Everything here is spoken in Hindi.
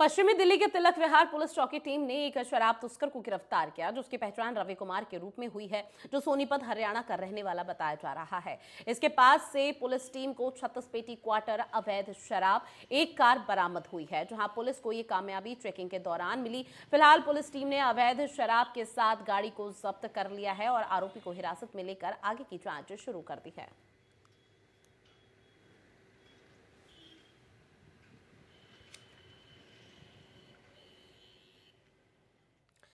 पश्चिमी दिल्ली के तिलक विहार पुलिस चौकी टीम ने एक शराब तस्कर को गिरफ्तार किया जिसकी पहचान रवि कुमार के रूप में हुई है जो सोनीपत हरियाणा का रहने वाला बताया जा रहा है इसके पास से पुलिस टीम को छत्तीस पेटी क्वार्टर अवैध शराब एक कार बरामद हुई है जहां पुलिस को ये कामयाबी ट्रेकिंग के दौरान मिली फिलहाल पुलिस टीम ने अवैध शराब के साथ गाड़ी को जब्त कर लिया है और आरोपी को हिरासत में लेकर आगे की जांच शुरू कर दी है